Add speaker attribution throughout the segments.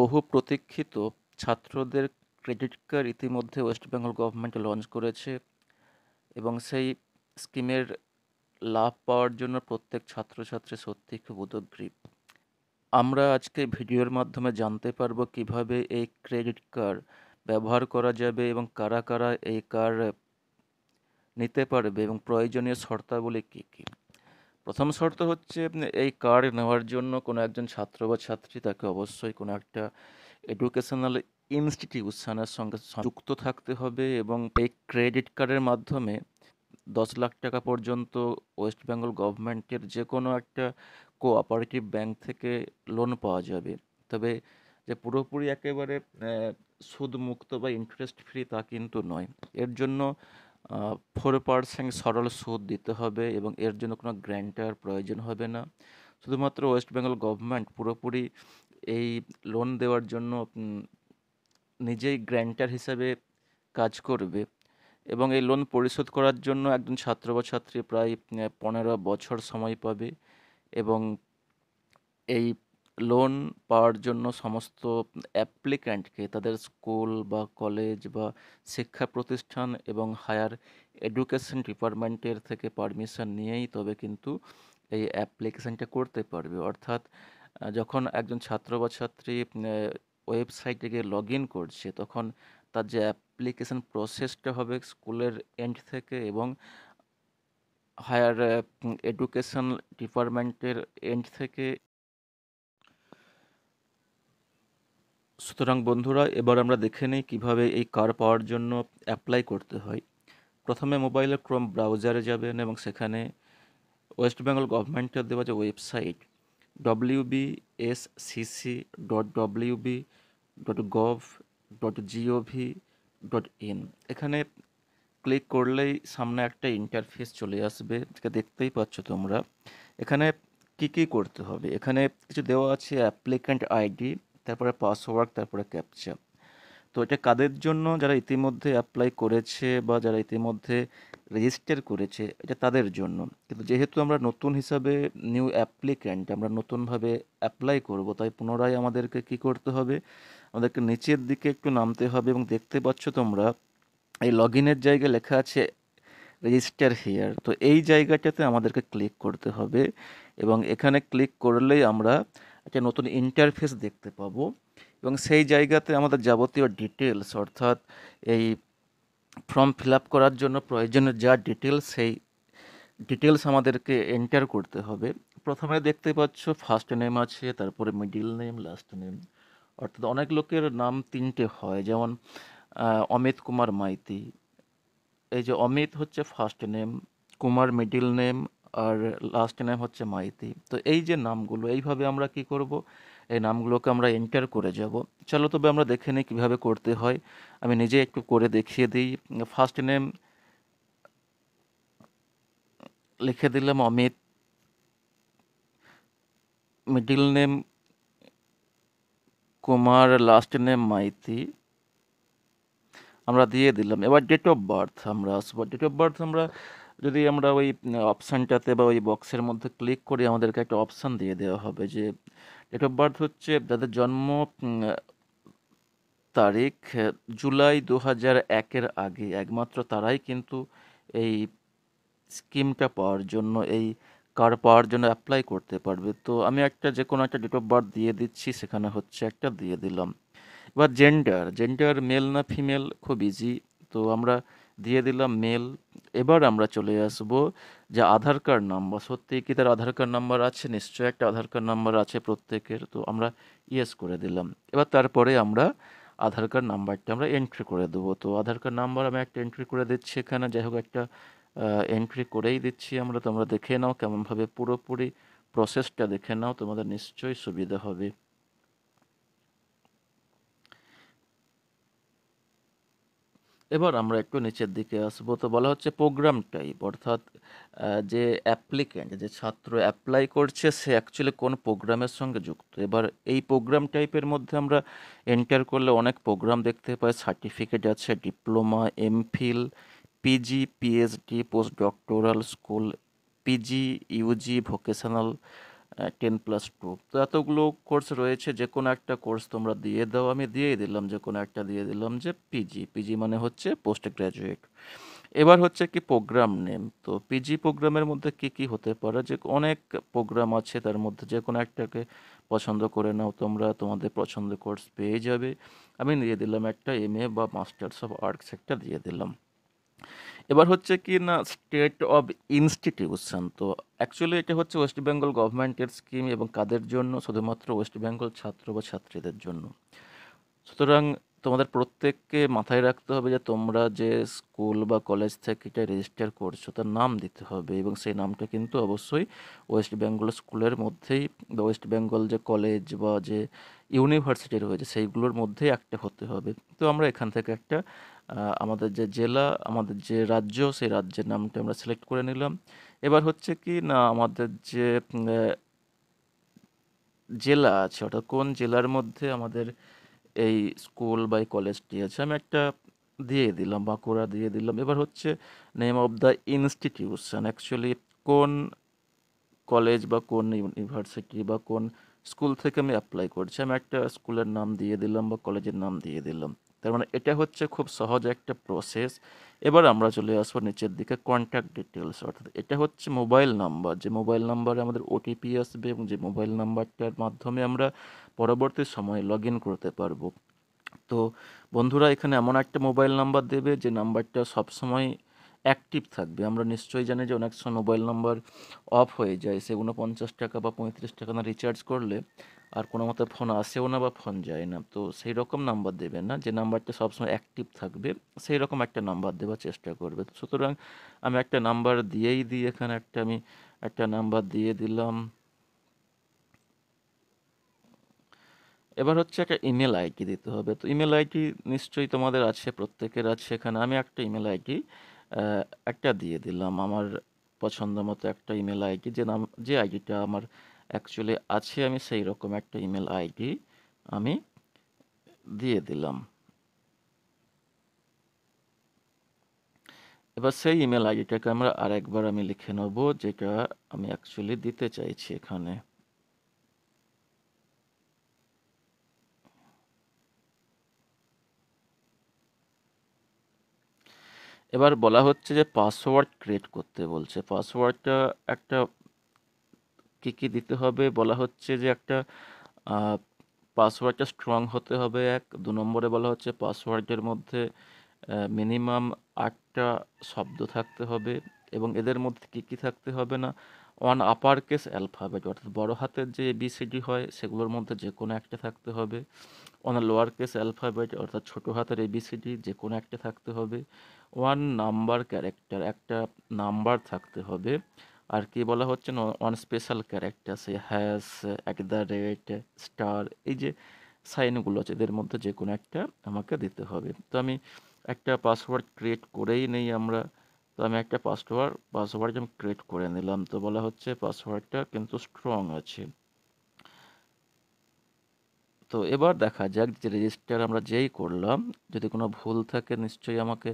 Speaker 1: বহু প্রতীক্ষিত ছাত্রদের ক্রেডিট কার্ড ইতিমধ্যে ওয়েস্ট বেঙ্গল গভর্নমেন্ট লঞ্চ করেছে এবং সেই স্কিমের লাভ পাওয়ার জন্য প্রত্যেক ছাত্রছাত্রী সত্যি খুব উদগ্রীব আমরা আজকে ভিডিওর মাধ্যমে জানতে পারবো কিভাবে এই ক্রেডিট কার্ড ব্যবহার করা যাবে এবং কারা কারা এই কার্ড নিতে পারবে এবং প্রয়োজনীয় শর্তাবলী কী কী প্রথম শর্ত হচ্ছে এই কার্ড নেওয়ার জন্য কোনো একজন ছাত্র বা ছাত্রী তাকে অবশ্যই কোনো একটা এডুকেশনাল ইনস্টিটিউশনের সঙ্গে যুক্ত থাকতে হবে এবং এই ক্রেডিট কার্ডের মাধ্যমে দশ লাখ টাকা পর্যন্ত ওয়েস্ট বেঙ্গল গভর্নমেন্টের যে কোনো একটা কোঅপারেটিভ ব্যাংক থেকে লোন পাওয়া যাবে তবে যে পুরোপুরি একেবারে সুদমুক্ত বা ইন্টারেস্ট ফ্রি তা কিন্তু নয় এর জন্য ফোর পার্সেন্ট সরল সুদ দিতে হবে এবং এর জন্য কোনো গ্র্যান্টার প্রয়োজন হবে না শুধুমাত্র ওয়েস্ট বেঙ্গল গভর্নমেন্ট পুরোপুরি এই লোন দেওয়ার জন্য নিজেই গ্র্যান্টার হিসাবে কাজ করবে এবং এই লোন পরিশোধ করার জন্য একজন ছাত্র বা ছাত্রী প্রায় পনেরো বছর সময় পাবে এবং এই লোন পাওয়ার জন্য সমস্ত অ্যাপ্লিক্যান্টকে তাদের স্কুল বা কলেজ বা শিক্ষা প্রতিষ্ঠান এবং হায়ার এডুকেশন ডিপার্টমেন্টের থেকে পারমিশন নিয়েই তবে কিন্তু এই অ্যাপ্লিকেশানটা করতে পারবে অর্থাৎ যখন একজন ছাত্র বা ছাত্রী ওয়েবসাইটে গিয়ে লগ ইন করছে তখন তার যে অ্যাপ্লিকেশান প্রসেসটা হবে স্কুলের এন্ড থেকে এবং হায়ার এডুকেশন ডিপার্টমেন্টের এন্ড থেকে সুতরাং বন্ধুরা এবার আমরা দেখে নিই কীভাবে এই কার পাওয়ার জন্য অ্যাপ্লাই করতে হয় প্রথমে মোবাইলের ক্রোম ব্রাউজারে যাবেন এবং সেখানে ওয়েস্ট বেঙ্গল গভর্নমেন্টের দেওয়া যে website W B S C C dot W B dot gov dot G O V dot in এখানে ক্লিক করলেই সামনে একটা ইন্টারফেস চলে আসবে যেটা দেখতেই পাচ্ছ তোমরা এখানে কি কি করতে হবে এখানে কিছু দেওয়া আছে অ্যাপ্লিক্যান্ট আইডি তারপরে পাসওয়ার্ড তারপরে ক্যাপচা তো এটা কাদের জন্য যারা ইতিমধ্যে অ্যাপ্লাই করেছে বা যারা ইতিমধ্যে রেজিস্টার করেছে এটা তাদের জন্য কিন্তু যেহেতু আমরা নতুন হিসাবে নিউ অ্যাপ্লিক্যান্ট আমরা নতুনভাবে অ্যাপ্লাই করব তাই পুনরায় আমাদেরকে কি করতে হবে আমাদেরকে নিচের দিকে একটু নামতে হবে এবং দেখতে পাচ্ছ তোমরা এই লগ ইনের জায়গায় লেখা আছে রেজিস্টার হেয়ার তো এই জায়গাটাতে আমাদেরকে ক্লিক করতে হবে এবং এখানে ক্লিক করলেই আমরা একটা নতুন ইন্টারফেস দেখতে পাবো এবং সেই জায়গাতে আমাদের যাবতীয় ডিটেলস অর্থাৎ এই ফর্ম ফিল আপ করার জন্য প্রয়োজনীয় যা ডিটেলস সেই ডিটেলস আমাদেরকে এন্টার করতে হবে প্রথমে দেখতে পাচ্ছ ফার্স্ট নেম আছে তারপরে মিডিল নেম লাস্ট নেম অর্থাৎ অনেক লোকের নাম তিনটে হয় যেমন অমিত কুমার মাইতি এই যে অমিত হচ্ছে first name Kumar middle name আর লাস্ট নেম হচ্ছে মাইতি তো এই যে নামগুলো এইভাবে আমরা কি করব এই নামগুলোকে আমরা এন্টার করে যাব চলো তবে আমরা দেখে নিই কীভাবে করতে হয় আমি নিজে একটু করে দেখিয়ে দিই ফার্স্ট নেম লিখে দিলাম Amit middle name Kumar last name Maiti আমরা দিয়ে দিলাম এবার ডেট অফ বার্থ আমরা আসবো ডেট অফ বার্থ আমরা যদি আমরা ওই অপশানটাতে বা ওই বক্সের মধ্যে ক্লিক করে আমাদেরকে একটা অপশান দিয়ে দেওয়া হবে যে ডেট অফ বার্থ হচ্ছে যাদের জন্ম তারিখ জুলাই দু হাজার একের আগে একমাত্র তারাই কিন্তু এই স্কিমটা পাওয়ার জন্য এই কার পাওয়ার জন্য অ্যাপ্লাই করতে পারবে তো আমি একটা যে কোনো একটা ডেট অফ বার্থ দিয়ে দিচ্ছি সেখানে হচ্ছে একটা দিয়ে দিলাম এবার জেন্ডার জেন্ডার মেল না ফিমেল খুব ইজি তো আমরা দিয়ে দিলাম মেল এবার আমরা চলে আসব যে আধার কার্ড নাম্বার সত্যিই কি তার আধার কার্ড নাম্বার আছে নিশ্চয়ই একটা আধার কার্ড নাম্বার আছে প্রত্যেকের তো আমরা ইয়েস করে দিলাম এবার তারপরে আমরা আধার কার্ড নাম্বারটা আমরা এন্ট্রি করে দেবো তো আধার কার্ড নাম্বার আমি একটা এন্ট্রি করে দিচ্ছি এখানে যাই হোক একটা এন্ট্রি করেই দিচ্ছি আমরা তোমরা দেখে নাও কেমনভাবে পুরোপুরি প্রসেসটা দেখে নাও তোমাদের নিশ্চয়ই সুবিধা হবে এবার আমরা একটু নিচের দিকে আসবো তো বলা হচ্ছে প্রোগ্রাম টাইপ অর্থাৎ যে অ্যাপ্লিক্যান্ট যে ছাত্র অ্যাপ্লাই করছে সে অ্যাকচুয়ালি কোন প্রোগ্রামের সঙ্গে যুক্ত এবার এই প্রোগ্রাম টাইপের মধ্যে আমরা এন্টার করলে অনেক প্রোগ্রাম দেখতে পাই সার্টিফিকেট আছে diploma MPhil PG PhD post doctoral school PG UG vocational ten plus two তো এতগুলো কোর্স রয়েছে যে কোনো একটা কোর্স তোমরা দিয়ে দাও আমি দিয়েই দিলাম যে কোনো একটা দিয়ে দিলাম যে পিজি পিজি মানে হচ্ছে পোস্ট গ্র্যাজুয়েট এবার হচ্ছে কি প্রোগ্রাম নেম তো পিজি প্রোগ্রামের মধ্যে কি কি হতে পারে যে অনেক প্রোগ্রাম আছে তার মধ্যে যে কোনো একটাকে পছন্দ করে নাও তোমরা তোমাদের পছন্দ কোর্স পেয়ে যাবে আমি দিয়ে দিলাম একটা এম বা মাস্টার্স অফ আর্টস একটা দিয়ে দিলাম এবার হচ্ছে কি না স্টেট অব ইনস্টিটিউশন তো অ্যাকচুয়ালি এটা হচ্ছে ওয়েস্ট বেঙ্গল গভর্নমেন্টের স্কিম এবং কাদের জন্য শুধুমাত্র ওয়েস্ট বেঙ্গল ছাত্র বা ছাত্রীদের জন্য সুতরাং তোমাদের প্রত্যেককে মাথায় রাখতে হবে যে তোমরা যে স্কুল বা কলেজ থেকে এটা রেজিস্টার করছো তার নাম দিতে হবে এবং সেই নামটা কিন্তু অবশ্যই ওয়েস্ট বেঙ্গল স্কুলের মধ্যেই বা ওয়েস্ট বেঙ্গল যে কলেজ বা যে ইউনিভার্সিটি রয়েছে সেইগুলোর মধ্যেই একটা হতে হবে তো আমরা এখান থেকে একটা আমাদের যে জেলা আমাদের যে রাজ্য সেই রাজ্যের নামটা আমরা সিলেক্ট করে নিলাম এবার হচ্ছে কি না আমাদের যে জেলা আছে অর্থাৎ কোন জেলার মধ্যে আমাদের এই স্কুল বা কলেজটি আছে আমি একটা দিয়ে দিলাম বাঁকুড়া দিয়ে দিলাম এবার হচ্ছে name of the institution actually কোন কলেজ বা কোন ইউনিভার্সিটি বা কোন স্কুল থেকে আমি অ্যাপ্লাই করছি আমি একটা স্কুলের নাম দিয়ে দিলাম বা কলেজের নাম দিয়ে দিলাম তার মানে এটা হচ্ছে খুব সহজ একটা প্রসেস এবার আমরা চলে আসবো নিচের দিকে কন্ট্যাক্ট ডিটেলস অর্থাৎ এটা হচ্ছে মোবাইল নাম্বার যে মোবাইল নাম্বারে আমাদের ওটিপি আসবে এবং যে মোবাইল নাম্বারটার মাধ্যমে আমরা পরবর্তী সময়ে লগ করতে পারবো তো বন্ধুরা এখানে এমন একটা মোবাইল নাম্বার দেবে যে নাম্বারটা সবসময় অ্যাক্টিভ থাকবে আমরা নিশ্চয়ই জানি যে অনেক সময় মোবাইল নাম্বার অফ হয়ে যায় সে উনপঞ্চাশ টাকা বা পঁয়ত্রিশ টাকা না রিচার্জ করলে আর কোনো মতো ফোন আসেও না বা ফোন যায় না তো সেই রকম নাম্বার দেবেন না যে নাম্বারটা সবসময় অ্যাক্টিভ থাকবে সেই রকম একটা নাম্বার দেওয়ার চেষ্টা করবে সুতরাং আমি একটা নাম্বার দিয়েই দিই এখানে একটা আমি একটা নাম্বার দিয়ে দিলাম এবার হচ্ছে একটা ইমেল আইডি দিতে হবে তো ইমেল আইডি নিশ্চয়ই তোমাদের আছে প্রত্যেকের আছে এখানে আমি একটা ইমেল আইডি একটা দিয়ে দিলাম আমার পছন্দ মতো একটা ইমেল আইডি যে নাম যে আইডিটা আমার অ্যাকচুয়ালি আছে আমি সেই রকম একটা ইমেল আইডি আমি দিয়ে দিলাম এবার সেই ইমেল আইডিটাকে আমরা আরেকবার আমি লিখে নেব যেটা আমি অ্যাকচুয়ালি দিতে চাইছি এখানে এবার বলা হচ্ছে যে পাসওয়ার্ড ক্রিয়েট করতে বলছে পাসওয়ার্ডটা একটা কী কী দিতে হবে বলা হচ্ছে যে একটা পাসওয়ার্ডটা স্ট্রং হতে হবে এক দু নম্বরে বলা হচ্ছে পাসওয়ার্ডের মধ্যে মিনিমাম আটটা শব্দ থাকতে হবে এবং এদের মধ্যে কী কী থাকতে হবে না ওয়ান আপার কেস অ্যালফাবেট অর্থাৎ বড় হাতের যে এবিসিডি হয় সেগুলোর মধ্যে যে কোনো একটা থাকতে হবে ওয়ান লোয়ার কেস অ্যালফাবেট অর্থাৎ ছোটো হাতের এবিসিডি যে কোনো একটা থাকতে হবে ওয়ান নাম্বার ক্যারেক্টার একটা নাম্বার থাকতে হবে আর কি বলা হচ্ছে না ওয়ান স্পেশাল ক্যারেক্টার সে has at the rate star এই যে সাইনগুলো আছে এদের মধ্যে যে কোনো একটা আমাকে দিতে হবে তো আমি একটা পাসওয়ার্ড ক্রিয়েট করেই নেই আমরা তো আমি একটা পাসওয়ার্ড পাসওয়ার্ড আমি ক্রিয়েট করে নিলাম তো বলা হচ্ছে পাসওয়ার্ডটা কিন্তু স্ট্রং আছে তো এবার দেখা যাক যে রেজিস্টার আমরা যেই করলাম যদি কোনো ভুল থাকে নিশ্চয়ই আমাকে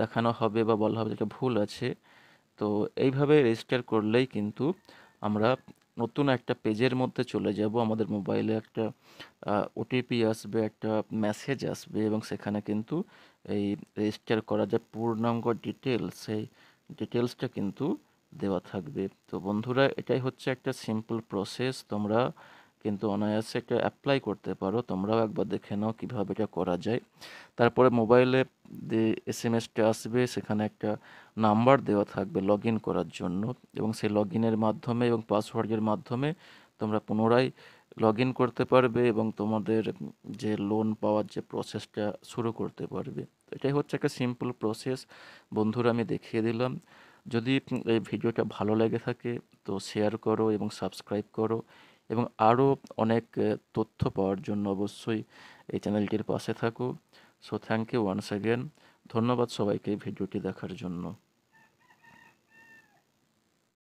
Speaker 1: দেখানো হবে বা বলা হবে যেটা ভুল আছে তো এইভাবে রেজিস্টার করলেই কিন্তু আমরা নতুন একটা পেজের মধ্যে চলে যাব আমাদের মোবাইলে একটা ওটিপি আসবে একটা মেসেজ আসবে এবং সেখানে কিন্তু এই রেজিস্টার করা যে পূর্ণাঙ্গ ডিটেলস সেই ডিটেলসটা কিন্তু দেওয়া থাকবে তো বন্ধুরা এটাই হচ্ছে একটা সিম্পল প্রসেস তোমরা কিন্তু অনায়াসে এটা অ্যাপ্লাই করতে পারো তোমরাও একবার দেখে নাও কীভাবে এটা করা যায় তারপরে মোবাইলে যে এস এম আসবে সেখানে একটা নাম্বার দেওয়া থাকবে লগ ইন করার জন্য এবং সেই লগ ইনের মাধ্যমে এবং পাসওয়ার্ডের মাধ্যমে তোমরা পুনরায় লগ ইন করতে পারবে এবং তোমাদের যে লোন পাওয়ার যে প্রসেসটা শুরু করতে পারবে এটাই হচ্ছে একটা সিম্পল প্রসেস বন্ধুরা আমি দেখিয়ে দিলাম যদি এই ভিডিওটা ভালো লেগে থাকে তো শেয়ার করো এবং সাবস্ক্রাইব করো এবং আরও অনেক তথ্য পাওয়ার জন্য অবশ্যই এই চ্যানেলটির পাশে থাকো so thank you once again ধন্যবাদ সবাইকে ভিডিওটি দেখার জন্য